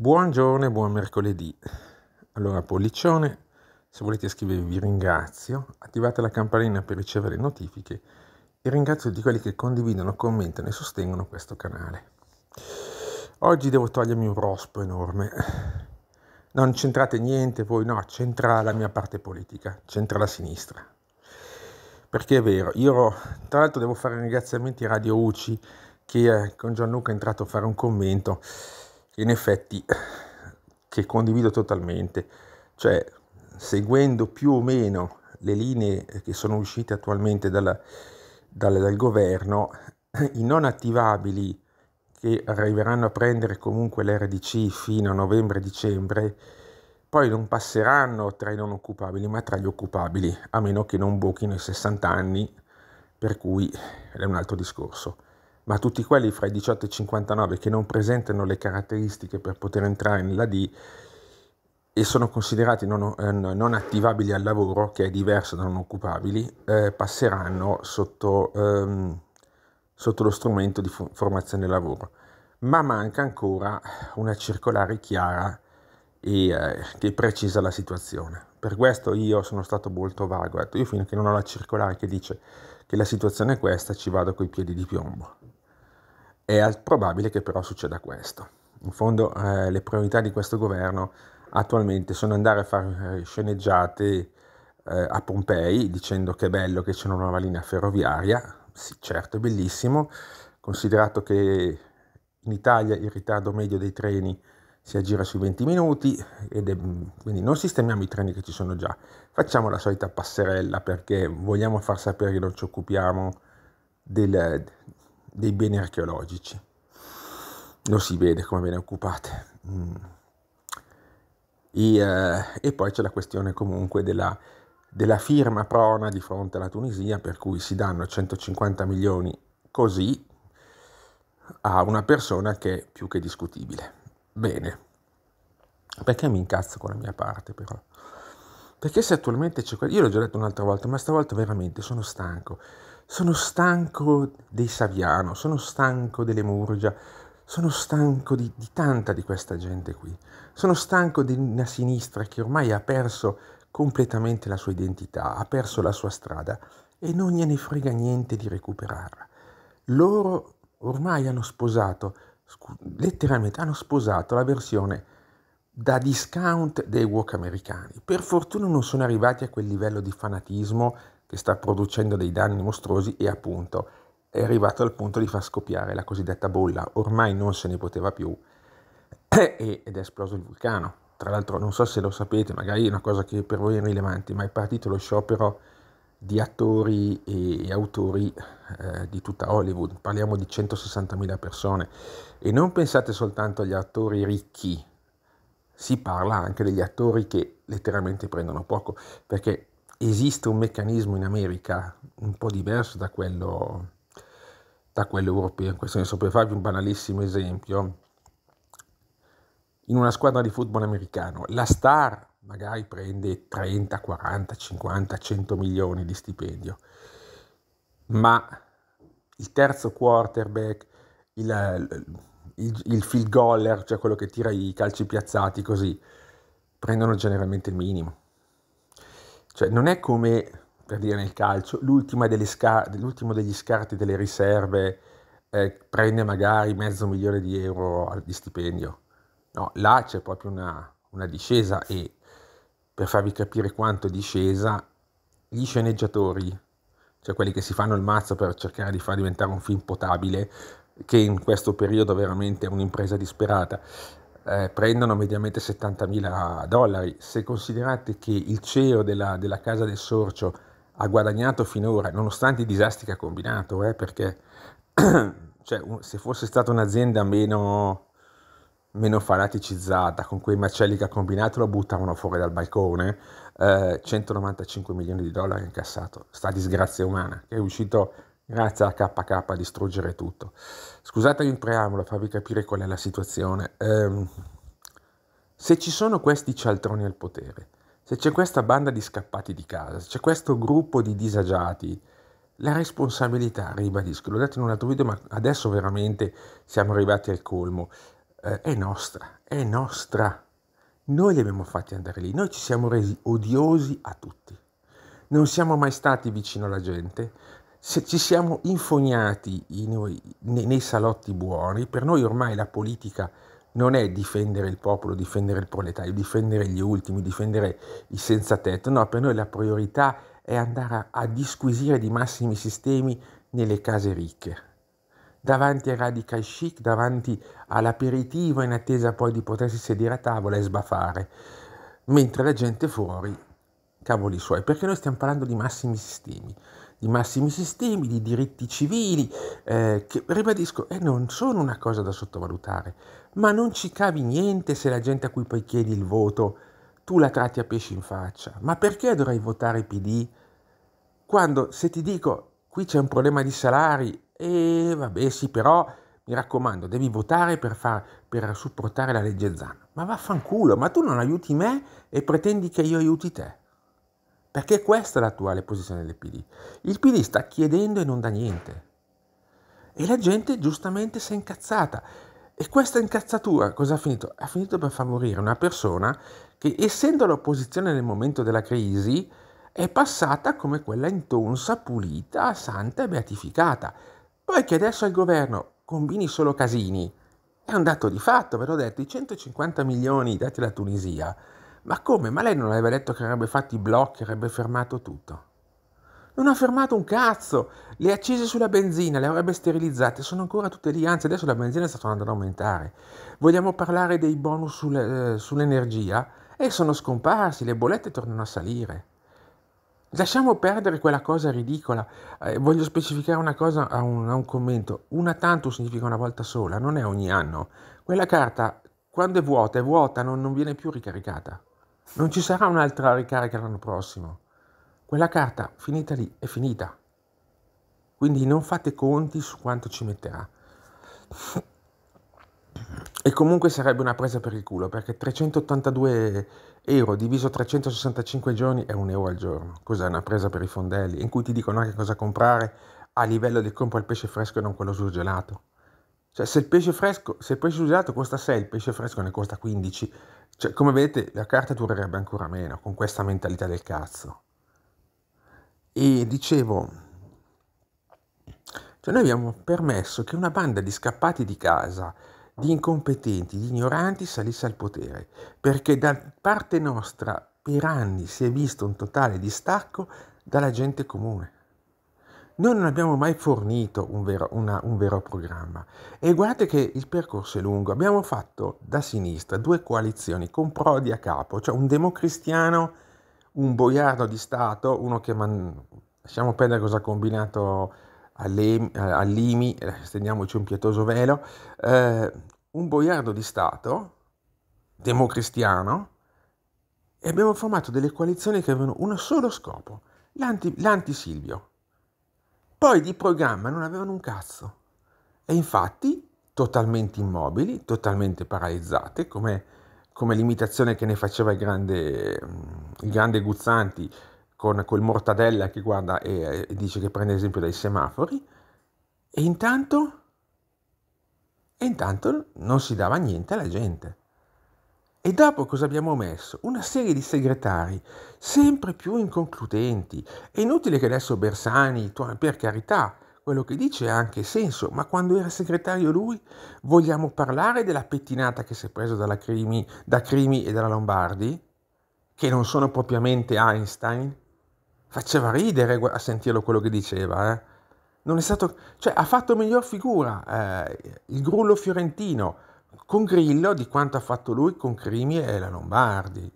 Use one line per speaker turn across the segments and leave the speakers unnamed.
Buongiorno e buon mercoledì. Allora, Pollicione, se volete scrivervi vi ringrazio, attivate la campanella per ricevere notifiche e ringrazio tutti quelli che condividono, commentano e sostengono questo canale. Oggi devo togliermi un rospo enorme. Non c'entrate niente voi, no, c'entra la mia parte politica, c'entra la sinistra. Perché è vero, io tra l'altro devo fare ringraziamenti a Radio UCI che eh, con Gianluca è entrato a fare un commento in effetti che condivido totalmente, cioè seguendo più o meno le linee che sono uscite attualmente dalla, dal, dal governo, i non attivabili che arriveranno a prendere comunque l'RDC fino a novembre-dicembre, poi non passeranno tra i non occupabili, ma tra gli occupabili, a meno che non bocchino i 60 anni, per cui è un altro discorso ma tutti quelli fra i 18 e i 59 che non presentano le caratteristiche per poter entrare nella D e sono considerati non, eh, non attivabili al lavoro, che è diverso da non occupabili, eh, passeranno sotto, ehm, sotto, lo strumento di formazione lavoro. Ma manca ancora una circolare chiara e, eh, che precisa la situazione. Per questo io sono stato molto vago, io fino a che non ho la circolare che dice che la situazione è questa ci vado coi piedi di piombo. È probabile che però succeda questo. In fondo eh, le priorità di questo governo attualmente sono andare a fare eh, sceneggiate eh, a Pompei dicendo che è bello che c'è una nuova linea ferroviaria, sì certo è bellissimo, considerato che in Italia il ritardo medio dei treni si aggira sui 20 minuti, è, mm, quindi non sistemiamo i treni che ci sono già, facciamo la solita passerella perché vogliamo far sapere che non ci occupiamo del, dei beni archeologici. Lo si vede come ve ne occupate. Mm. E, eh, e, poi c'è la questione comunque della, della firma prona di fronte alla Tunisia, per cui si danno 150 milioni così a una persona che è più che discutibile. Bene, perché mi incazzo con la mia parte però? Perché se attualmente c'è... Io l'ho già detto un'altra volta, ma stavolta veramente sono stanco. Sono stanco dei Saviano, sono stanco delle Murgia, sono stanco di, di tanta di questa gente qui. Sono stanco di una sinistra che ormai ha perso completamente la sua identità, ha perso la sua strada e non gliene frega niente di recuperarla. Loro ormai hanno sposato, letteralmente hanno sposato la versione da discount dei wok americani. Per fortuna non sono arrivati a quel livello di fanatismo che sta producendo dei danni mostruosi e appunto è arrivato al punto di far scoppiare la cosiddetta bolla, ormai non se ne poteva più ed è esploso il vulcano. Tra l'altro non so se lo sapete, magari è una cosa che per voi è irrilevante, ma è partito lo sciopero di attori e autori eh, di tutta Hollywood, parliamo di 160.000 persone e non pensate soltanto agli attori ricchi si parla anche degli attori che letteralmente prendono poco, perché esiste un meccanismo in America un po' diverso da quello, da quello europeo. In questo senso, per farvi un banalissimo esempio, in una squadra di football americano la star magari prende 30, 40, 50, 100 milioni di stipendio, ma il terzo quarterback, il, il, il field goaler, cioè quello che tira i calci piazzati così, prendono generalmente il minimo. Cioè non è come, per dire nel calcio, degli scar- l'ultimo degli scarti delle riserve eh, prende magari mezzo milione di euro di stipendio. No, là c'è proprio una, una discesa e per farvi capire quanto è discesa, gli sceneggiatori, cioè quelli che si fanno il mazzo per cercare di far diventare un film potabile, che in questo periodo veramente è un'impresa disperata, eh, prendono mediamente 70.000 dollari. Se considerate che il CEO della, della, Casa del Sorcio ha guadagnato finora, nonostante i disastri che ha combinato, eh, perché cioè, se fosse stata un'azienda meno, meno fanaticizzata, con quei macelli che ha combinato, lo buttavano fuori dal balcone, eh, 195 milioni di dollari ha incassato, sta disgrazia umana, che è uscito Grazie a KK a distruggere tutto. Scusatemi il preambolo, farvi capire qual è la situazione. Ehm, se ci sono questi cialtroni al potere, se c'è questa banda di scappati di casa, se c'è questo gruppo di disagiati, la responsabilità, ribadisco, l'ho detto in un altro video, ma adesso veramente siamo arrivati al colmo, eh, è nostra, è nostra. Noi li abbiamo fatti andare lì, noi ci siamo resi odiosi a tutti. Non siamo mai stati vicino alla gente, se ci siamo infognati in, nei salotti buoni, per noi ormai la politica non è difendere il popolo, difendere il proletario, difendere gli ultimi, difendere i senza tetto, no, per noi la priorità è andare a, a disquisire di massimi sistemi nelle case ricche, davanti ai radical chic, davanti all'aperitivo in attesa poi di potersi sedere a tavola e sbafare, mentre la gente fuori, cavoli suoi, perché noi stiamo parlando di massimi sistemi, di massimi sistemi, di diritti civili, eh, che ribadisco, eh, non sono una cosa da sottovalutare, ma non ci cavi niente se la gente a cui poi chiedi il voto tu la tratti a pesci in faccia. Ma perché dovrei votare PD quando se ti dico qui c'è un problema di salari e eh, vabbè sì però mi raccomando devi votare per, far, per supportare la legge Zan. Ma vaffanculo, ma tu non aiuti me e pretendi che io aiuti te. Perché questa è l'attuale posizione del PD. Il PD sta chiedendo e non dà niente. E la gente giustamente si è incazzata. E questa incazzatura cosa ha finito? Ha finito per far morire una persona che, essendo l'opposizione nel momento della crisi, è passata come quella intonsa, pulita, santa e beatificata. Poi che adesso il governo combini solo casini. È un dato di fatto, ve l'ho detto, i 150 milioni dati alla Tunisia ma come? Ma lei non aveva detto che avrebbe fatto i blocchi, avrebbe fermato tutto? Non ha fermato un cazzo! Le accise sulla benzina le avrebbe sterilizzate, sono ancora tutte lì, anzi adesso la benzina sta tornando ad aumentare. Vogliamo parlare dei bonus sulle, eh, sull'energia? E sono scomparsi, le bollette tornano a salire. Lasciamo perdere quella cosa ridicola. Eh, voglio specificare una cosa a un, a un commento. Una tanto significa una volta sola, non è ogni anno. Quella carta, quando è vuota, è vuota, non, non viene più ricaricata. Non ci sarà un'altra ricarica l'anno prossimo. Quella carta finita lì è finita. Quindi non fate conti su quanto ci metterà. E comunque sarebbe una presa per il culo perché 382 euro diviso 365 giorni è un euro al giorno. Cos'è una presa per i fondelli? In cui ti dicono anche cosa comprare a livello di compra il pesce fresco e non quello surgelato. Cioè se il pesce fresco, se il pesce surgelato costa 6, il pesce fresco ne costa 15 cioè, come vedete, la carta durerebbe ancora meno con questa mentalità del cazzo. E dicevo, cioè noi abbiamo permesso che una banda di scappati di casa, di incompetenti, di ignoranti salisse al potere, perché da parte nostra per anni si è visto un totale distacco dalla gente comune. Noi non abbiamo mai fornito un vero, una, un vero, programma e guardate che il percorso è lungo. Abbiamo fatto da sinistra due coalizioni con Prodi a capo, cioè un democristiano, un boiardo di Stato, uno che... Man... lasciamo perdere cosa ha combinato all'IMI, eh, stendiamoci un pietoso velo, eh, un boiardo di Stato, democristiano, e abbiamo formato delle coalizioni che avevano uno solo scopo, l'anti, l'anti-Silvio. Poi di programma non avevano un cazzo. E infatti, totalmente immobili, totalmente paralizzate, come, come l'imitazione che ne faceva il grande, il grande Guzzanti con quel mortadella che guarda e, dice che prende esempio dai semafori. E intanto, e intanto non si dava niente alla gente. E dopo cosa abbiamo messo? Una serie di segretari sempre più inconcludenti. È inutile che adesso Bersani, per carità, quello che dice ha anche senso, ma quando era segretario lui vogliamo parlare della pettinata che si è presa da Crimi e dalla Lombardi, che non sono propriamente Einstein? Faceva ridere a sentirlo quello che diceva, eh? Non è stato, cioè, ha fatto miglior figura eh, il grullo fiorentino, con Grillo di quanto ha fatto lui con Crimi e la Lombardi.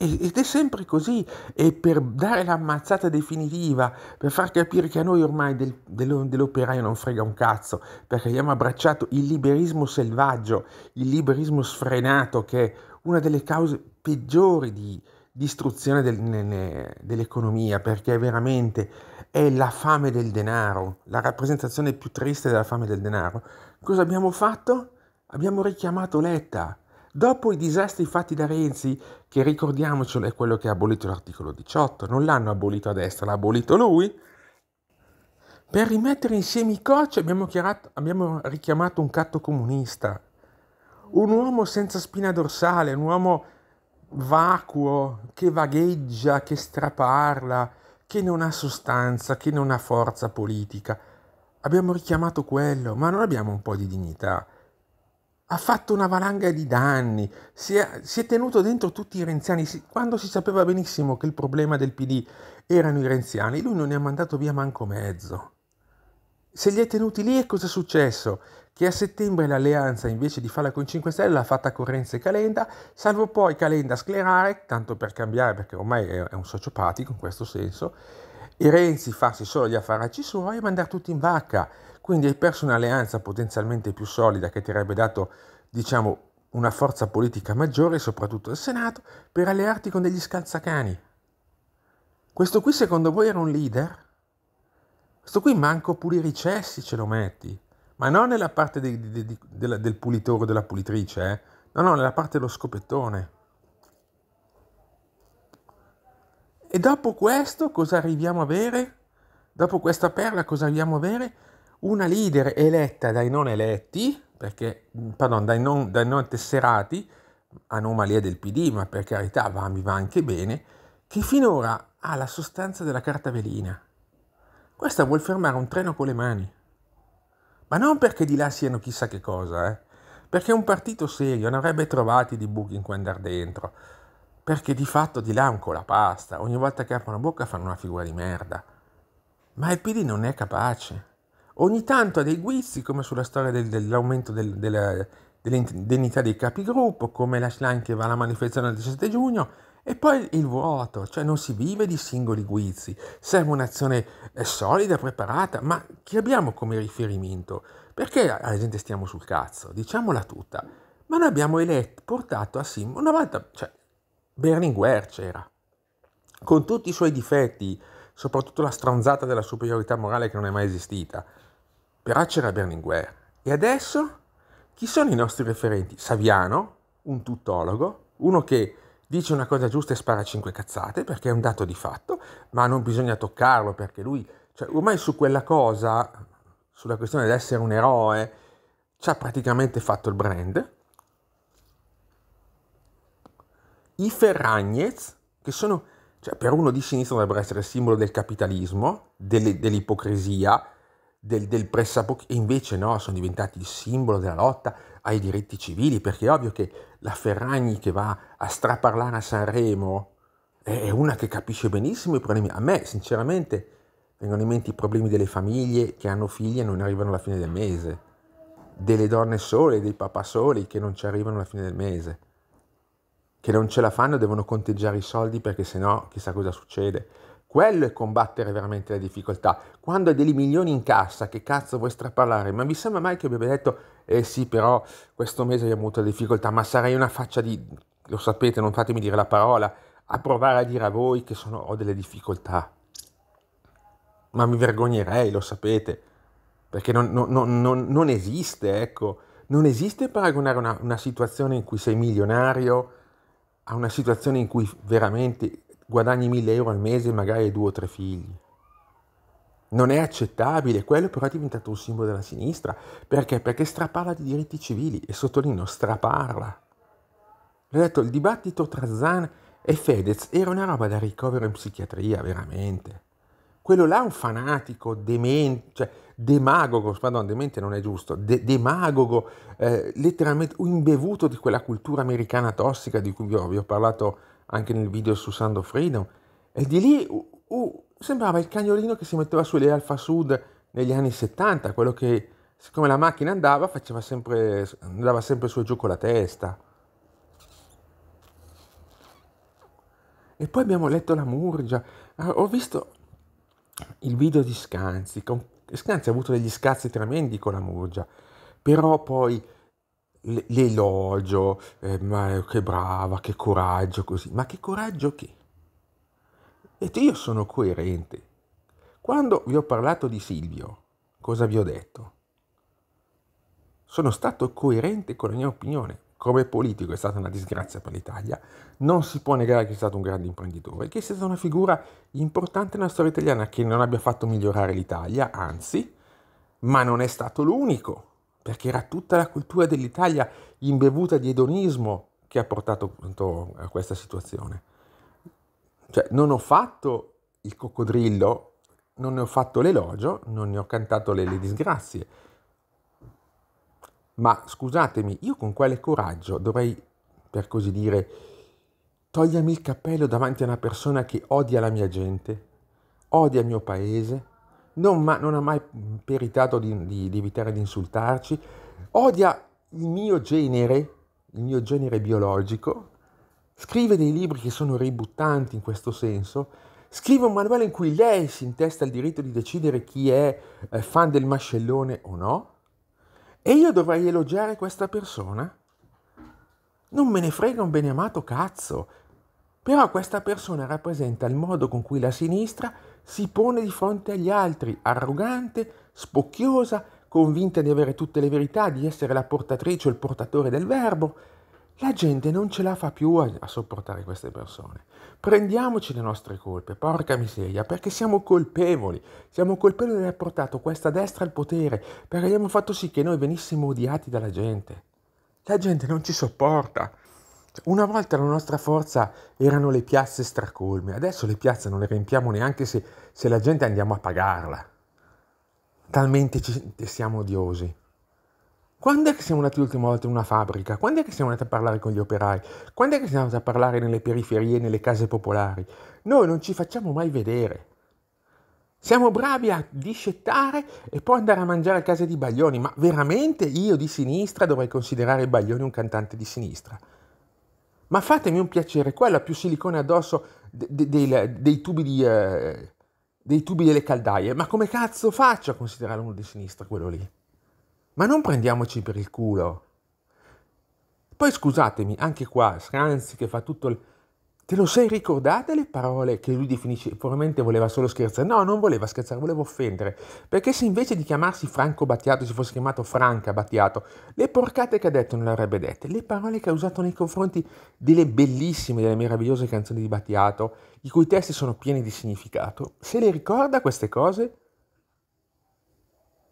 Ed è sempre così, e per dare l'ammazzata definitiva, per far capire che a noi ormai del, dell'operaio non frega un cazzo, perché abbiamo abbracciato il liberismo selvaggio, il liberismo sfrenato, che è una delle cause peggiori di, distruzione del, dell'economia, perché veramente è la fame del denaro, la rappresentazione più triste della fame del denaro. Cosa abbiamo fatto? Abbiamo richiamato Letta. Dopo i disastri fatti da Renzi, che ricordiamocelo è quello che ha abolito l'articolo 18, non l'hanno abolito a destra, l'ha abolito lui, per rimettere insieme i cocci abbiamo, chiarato, abbiamo richiamato un catto comunista, un uomo senza spina dorsale, un uomo vacuo, che vagheggia, che straparla, che non ha sostanza, che non ha forza politica. Abbiamo richiamato quello, ma non abbiamo un po' di dignità. Ha fatto una valanga di danni, si è, si è tenuto dentro tutti i renziani. Si, quando si sapeva benissimo che il problema del PD erano i renziani, lui non ne ha mandato via manco mezzo. Se li è tenuti lì e cosa è successo? che a settembre l'alleanza invece di farla con 5 Stelle l'ha fatta con Renzi e Calenda, salvo poi Calenda sclerare, tanto per cambiare perché ormai è un sociopatico in questo senso, e Renzi farsi solo gli affaracci suoi e mandare tutti in vacca. Quindi hai perso un'alleanza potenzialmente più solida che ti avrebbe dato, diciamo, una forza politica maggiore, soprattutto al Senato, per allearti con degli scalzacani. Questo qui secondo voi era un leader? Questo qui manco pure i ricessi ce lo metti ma non nella parte di, di, di, del, del pulitore o della pulitrice, eh? no, no, nella parte dello scopettone. E dopo questo cosa arriviamo a avere? Dopo questa perla cosa arriviamo a avere? Una leader eletta dai non eletti, perché, pardon, dai non, dai non tesserati, anomalia del PD, ma per carità va, mi va anche bene, che finora ha la sostanza della carta velina. Questa vuol fermare un treno con le mani. Ma non perché di là siano chissà che cosa, eh? perché un partito serio non avrebbe trovati di buchi in cui andare dentro. Perché di fatto di là è un colapasta, ogni volta che aprono bocca fanno una figura di merda. Ma il PD non è capace. Ogni tanto ha dei guizzi, come sulla storia del, dell'aumento del, della, dell'indennità dei capigruppo, come la Schlein che va alla manifestazione del 17 giugno, e poi il vuoto, cioè non si vive di singoli guizzi, serve un'azione eh, solida, preparata, ma chi abbiamo come riferimento? Perché la gente stiamo sul cazzo? Diciamola tutta. Ma noi abbiamo eletto, portato a Sim, una volta, cioè Berlinguer c'era, con tutti i suoi difetti, soprattutto la stronzata della superiorità morale che non è mai esistita, però c'era Berlinguer. E adesso? Chi sono i nostri referenti? Saviano, un tuttologo, uno che dice una cosa giusta e spara cinque cazzate perché è un dato di fatto, ma non bisogna toccarlo perché lui, cioè, ormai su quella cosa, sulla questione dell'essere un eroe, ci ha praticamente fatto il brand. I Ferragnez, che sono, cioè, per uno di sinistra dovrebbero essere il simbolo del capitalismo, delle, dell'ipocrisia, del, del pressapoco, e invece no, sono diventati il simbolo della lotta ai diritti civili, perché è ovvio che la Ferragni che va a straparlare a Sanremo è una che capisce benissimo i problemi. A me, sinceramente, vengono in mente i problemi delle famiglie che hanno figli e non arrivano alla fine del mese, delle donne sole, dei papà soli che non ci arrivano alla fine del mese, che non ce la fanno e devono conteggiare i soldi perché sennò chissà cosa succede. Quello è combattere veramente le difficoltà. Quando hai dei milioni in cassa, che cazzo vuoi straparlare? Ma mi sembra mai che abbia detto eh sì però questo mese abbiamo avuto difficoltà, ma sarei una faccia di, lo sapete, non fatemi dire la parola, a provare a dire a voi che sono, ho delle difficoltà. Ma mi vergognerei, lo sapete, perché non, non, non, non esiste, ecco, non esiste paragonare una, una situazione in cui sei milionario a una situazione in cui veramente guadagni 1000 euro al mese e magari hai due o tre figli. Non è accettabile, quello però è diventato un simbolo della sinistra. Perché? Perché straparla di diritti civili e sottolineo straparla. L'ho detto, il dibattito tra Zan e Fedez era una roba da ricovero in psichiatria, veramente. Quello là è un fanatico, demente, cioè demagogo, pardon, demente non è giusto, de- demagogo, eh, letteralmente imbevuto di quella cultura americana tossica di cui vi ho, vi ho parlato anche nel video su Sando Freedom. E di lì uh, uh, sembrava il cagnolino che si metteva sulle Alfa Sud negli anni 70, quello che siccome la macchina andava faceva sempre, andava sempre su e giù con la testa. E poi abbiamo letto la Murgia, ah, ho visto il video di Scanzi, Scanzi ha avuto degli scazzi tremendi con la Murgia, però poi l'elogio, eh, ma che brava, che coraggio così, ma che coraggio che? E io sono coerente. Quando vi ho parlato di Silvio, cosa vi ho detto? Sono stato coerente con la mia opinione. Come politico è stata una disgrazia per l'Italia. Non si può negare che sia stato un grande imprenditore, che sia stata una figura importante nella storia italiana che non abbia fatto migliorare l'Italia, anzi, ma non è stato l'unico, perché era tutta la cultura dell'Italia imbevuta di edonismo che ha portato a questa situazione. Cioè, non ho fatto il coccodrillo, non ne ho fatto l'elogio, non ne ho cantato le, le disgrazie. Ma scusatemi, io con quale coraggio dovrei, per così dire, togliermi il cappello davanti a una persona che odia la mia gente, odia il mio paese, non, ma, non ha mai peritato di, di, di evitare di insultarci, odia il mio genere, il mio genere biologico, Scrive dei libri che sono ributtanti in questo senso. Scrive un manuale in cui lei si intesta il diritto di decidere chi è eh, fan del mascellone o no. E io dovrei elogiare questa persona? Non me ne frega un beneamato cazzo. Però questa persona rappresenta il modo con cui la sinistra si pone di fronte agli altri, arrogante, spocchiosa, convinta di avere tutte le verità, di essere la portatrice o il portatore del verbo, la gente non ce la fa più a, a, sopportare queste persone. Prendiamoci le nostre colpe, porca miseria, perché siamo colpevoli. Siamo colpevoli di aver portato questa destra al potere, perché abbiamo fatto sì che noi venissimo odiati dalla gente. La gente non ci sopporta. Una volta la nostra forza erano le piazze stracolme, adesso le piazze non le riempiamo neanche se, se la gente andiamo a pagarla. Talmente ci, siamo odiosi. Quando è che siamo andati l'ultima volta in una fabbrica? Quando è che siamo andati a parlare con gli operai? Quando è che siamo andati a parlare nelle periferie, nelle case popolari? Noi non ci facciamo mai vedere. Siamo bravi a discettare e poi andare a mangiare a casa di Baglioni, ma veramente io di sinistra dovrei considerare Baglioni un cantante di sinistra? Ma fatemi un piacere, quello ha più silicone addosso dei, dei, dei, tubi di, eh, dei tubi delle caldaie, ma come cazzo faccio a considerare uno di sinistra quello lì? Ma non prendiamoci per il culo. Poi scusatemi, anche qua, Sranzi che fa tutto il... Te lo sei ricordate le parole che lui definisce? Probabilmente voleva solo scherzare. No, non voleva scherzare, voleva offendere. Perché se invece di chiamarsi Franco Battiato si fosse chiamato Franca Battiato, le porcate che ha detto non le avrebbe dette. Le parole che ha usato nei confronti delle bellissime, delle meravigliose canzoni di Battiato, i cui testi sono pieni di significato. Se le ricorda queste cose,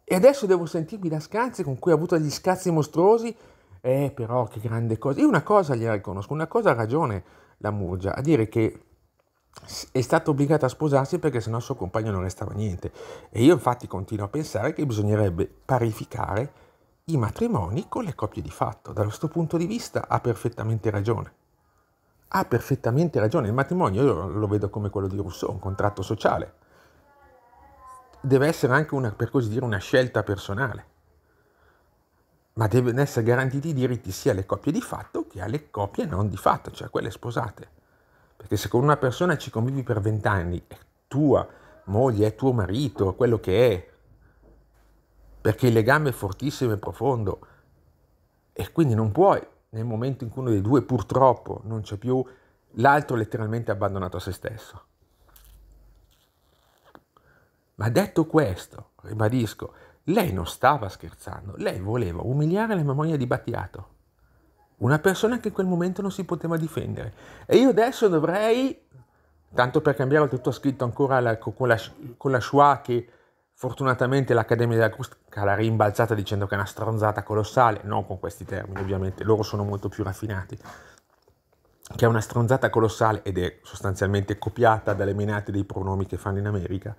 e adesso devo sentirmi da scanze con cui ha avuto degli scazzi mostruosi. Eh, però che grande cosa. Io una cosa gliela riconosco, una cosa ha ragione la Murgia a dire che è stata obbligata a sposarsi perché sennò il suo compagno non restava niente. E io infatti continuo a pensare che bisognerebbe parificare i matrimoni con le coppie di fatto. Da questo punto di vista ha perfettamente ragione. Ha perfettamente ragione. Il matrimonio io lo vedo come quello di Rousseau, un contratto sociale deve essere anche una, per così dire, una scelta personale, ma devono essere garantiti i diritti sia alle coppie di fatto che alle coppie non di fatto, cioè quelle sposate. Perché se con una persona ci convivi per vent'anni, è tua moglie, è tuo marito, è quello che è, perché il legame è fortissimo e profondo e quindi non puoi, nel momento in cui uno dei due purtroppo non c'è più, l'altro letteralmente abbandonato a se stesso. Ma detto questo, ribadisco, lei non stava scherzando, lei voleva umiliare la memoria di Battiato. Una persona che in quel momento non si poteva difendere. E io adesso dovrei, tanto per cambiare tutto scritto ancora la, con, la, con la Schwa che fortunatamente l'Accademia della Crusca l'ha rimbalzata dicendo che è una stronzata colossale, non con questi termini ovviamente, loro sono molto più raffinati, che è una stronzata colossale ed è sostanzialmente copiata dalle menate dei pronomi che fanno in America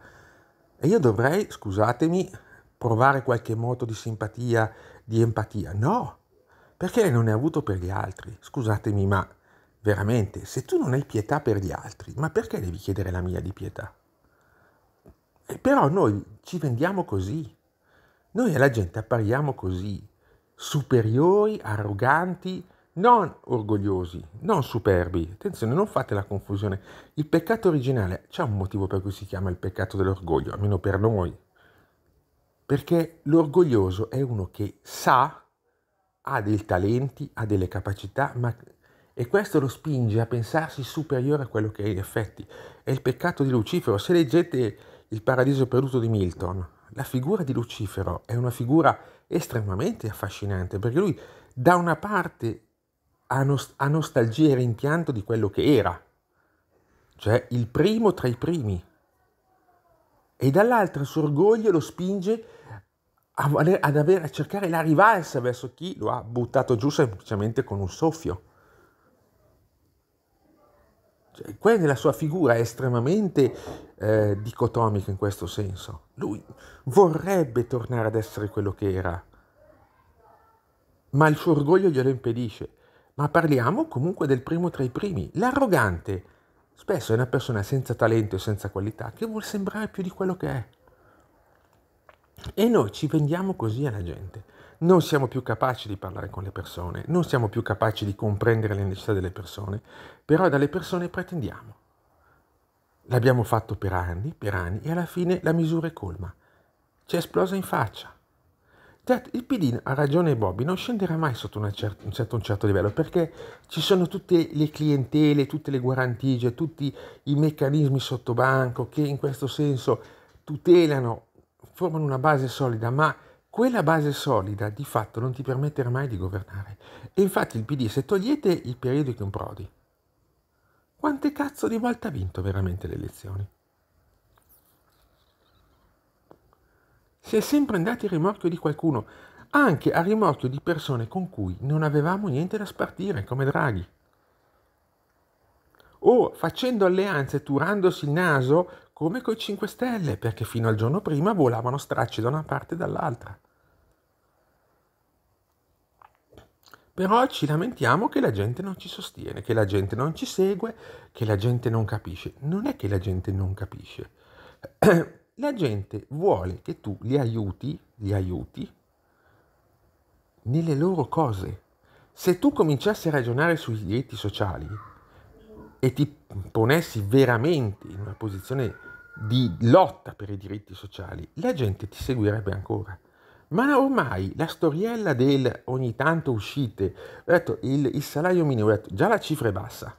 e io dovrei, scusatemi, provare qualche moto di simpatia, di empatia. No, perché non ne è avuto per gli altri. Scusatemi, ma veramente, se tu non hai pietà per gli altri, ma perché devi chiedere la mia di pietà? E però noi ci vendiamo così. Noi alla gente appariamo così, superiori, arroganti, non orgogliosi, non superbi. Attenzione, non fate la confusione. Il peccato originale, c'è un motivo per cui si chiama il peccato dell'orgoglio, almeno per noi. Perché l'orgoglioso è uno che sa, ha dei talenti, ha delle capacità, ma... e questo lo spinge a pensarsi superiore a quello che è in effetti. È il peccato di Lucifero. Se leggete Il paradiso perduto di Milton, la figura di Lucifero è una figura estremamente affascinante perché lui da una parte a, nost- a nostalgia e rimpianto di quello che era, cioè il primo tra i primi, e dall'altra il suo orgoglio lo spinge a, voler, ad avere, a cercare la rivalsa verso chi lo ha buttato giù semplicemente con un soffio. Cioè, quella della sua figura è estremamente eh, dicotomica in questo senso. Lui vorrebbe tornare ad essere quello che era, ma il suo orgoglio glielo impedisce ma parliamo comunque del primo tra i primi, l'arrogante. Spesso è una persona senza talento e senza qualità che vuol sembrare più di quello che è. E noi ci vendiamo così alla gente. Non siamo più capaci di parlare con le persone, non siamo più capaci di comprendere le necessità delle persone, però dalle persone pretendiamo. L'abbiamo fatto per anni, per anni e alla fine la misura è colma. Ci è esplosa in faccia il PD ha ragione Bobby, non scenderà mai sotto certo, un, certo, un, certo, livello perché ci sono tutte le clientele, tutte le guarantigie, tutti i meccanismi sotto banco che in questo senso tutelano, formano una base solida, ma quella base solida di fatto non ti permetterà mai di governare. E infatti il PD, se togliete il periodo di un Prodi, quante cazzo di volte ha vinto veramente le elezioni? si è sempre andati a rimorchio di qualcuno, anche a rimorchio di persone con cui non avevamo niente da spartire, come Draghi. O facendo alleanze turandosi il naso come coi 5 Stelle, perché fino al giorno prima volavano stracci da una parte e dall'altra. Però ci lamentiamo che la gente non ci sostiene, che la gente non ci segue, che la gente non capisce. Non è che la gente non capisce. la gente vuole che tu li aiuti, li aiuti nelle loro cose. Se tu cominciassi a ragionare sui diritti sociali e ti ponessi veramente in una posizione di lotta per i diritti sociali, la gente ti seguirebbe ancora. Ma ormai la storiella del ogni tanto uscite, ho detto il, il salario minimo, ho detto già la cifra è bassa.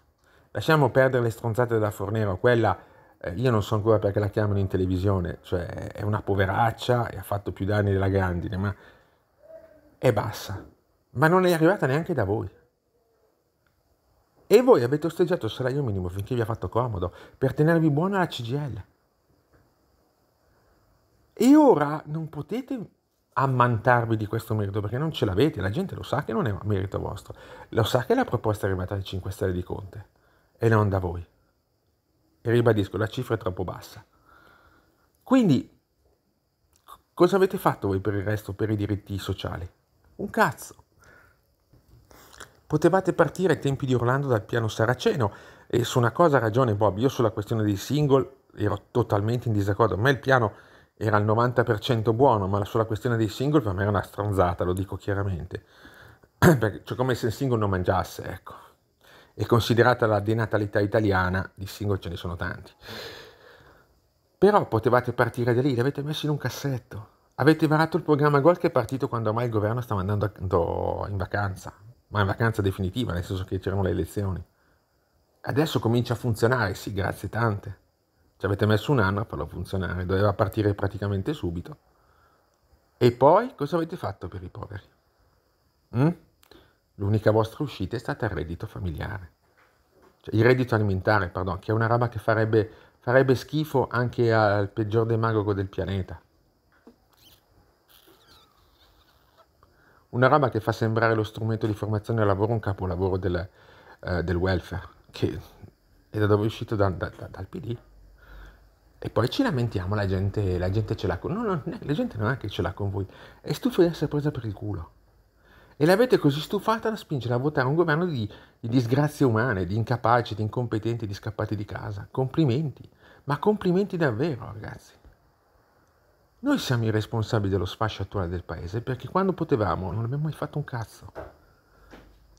Lasciamo perdere le stronzate da Fornero, quella eh, io non so ancora perché la chiamano in televisione, cioè è una poveraccia e ha fatto più danni della grandine, ma è bassa. Ma non è arrivata neanche da voi. E voi avete osteggiato il salario minimo finché vi ha fatto comodo, per tenervi buona la CGL. E ora non potete ammantarvi di questo merito perché non ce l'avete, la gente lo sa che non è merito vostro, lo sa che la proposta è arrivata dai 5 Stelle di Conte e non da voi e ribadisco, la cifra è troppo bassa. Quindi, cosa avete fatto voi per il resto, per i diritti sociali? Un cazzo. Potevate partire ai tempi di Orlando dal piano saraceno e su una cosa ha ragione Bob, io sulla questione dei single ero totalmente in disaccordo, a me il piano era al 90% buono, ma sulla questione dei single per me era una stronzata, lo dico chiaramente, perché, cioè come se il single non mangiasse, ecco e considerata la denatalità italiana, di singoli ce ne sono tanti. Però potevate partire da lì, l'avete messo in un cassetto. Avete varato il programma Gol che è partito quando ormai il governo stava andando in vacanza, ma in vacanza definitiva, nel senso che c'erano le elezioni. Adesso comincia a funzionare, sì, grazie tante. Ci avete messo un anno a farlo funzionare, doveva partire praticamente subito. E poi cosa avete fatto per i poveri? Mm? l'unica vostra uscita è stata il reddito familiare. Cioè, il reddito alimentare, pardon, che è una roba che farebbe, farebbe schifo anche al peggior demagogo del pianeta. Una roba che fa sembrare lo strumento di formazione al lavoro un capolavoro del, eh, del welfare, che è da dove è uscito da, da, da, dal PD. E poi ci lamentiamo, la gente, la gente ce l'ha con... No, no, la gente non è che ce l'ha con voi, è stufo di essere presa per il culo e l'avete così stufata da spingere a votare un governo di, di disgrazie umane, di incapaci, di incompetenti, di scappati di casa. Complimenti, ma complimenti davvero, ragazzi. Noi siamo i responsabili dello sfascio attuale del paese perché quando potevamo non abbiamo mai fatto un cazzo.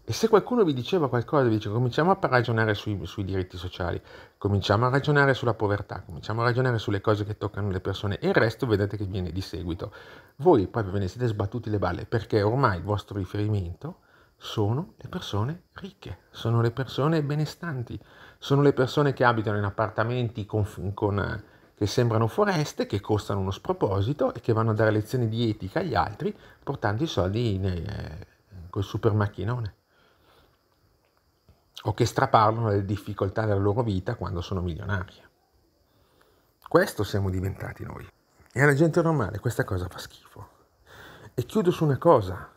E se qualcuno vi diceva qualcosa, vi dice cominciamo a ragionare sui, sui, diritti sociali, cominciamo a ragionare sulla povertà, cominciamo a ragionare sulle cose che toccano le persone e il resto vedete che viene di seguito. Voi poi ve ne siete sbattuti le balle perché ormai il vostro riferimento sono le persone ricche, sono le persone benestanti, sono le persone che abitano in appartamenti con, con, che sembrano foreste, che costano uno sproposito e che vanno a dare lezioni di etica agli altri portando i soldi in, eh, col supermacchinone o che straparlano le difficoltà della loro vita quando sono milionarie. Questo siamo diventati noi. E alla gente normale questa cosa fa schifo. E chiudo su una cosa.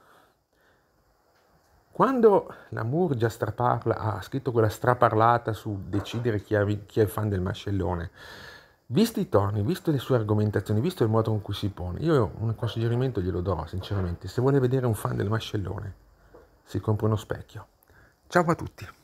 Quando la Murgia straparla, ha scritto quella straparlata su decidere chi è, chi è fan del mascellone, visti i toni, visto le sue argomentazioni, visto il modo con cui si pone, io un suggerimento glielo do sinceramente. Se vuole vedere un fan del mascellone, si compra uno specchio. Ciao a tutti.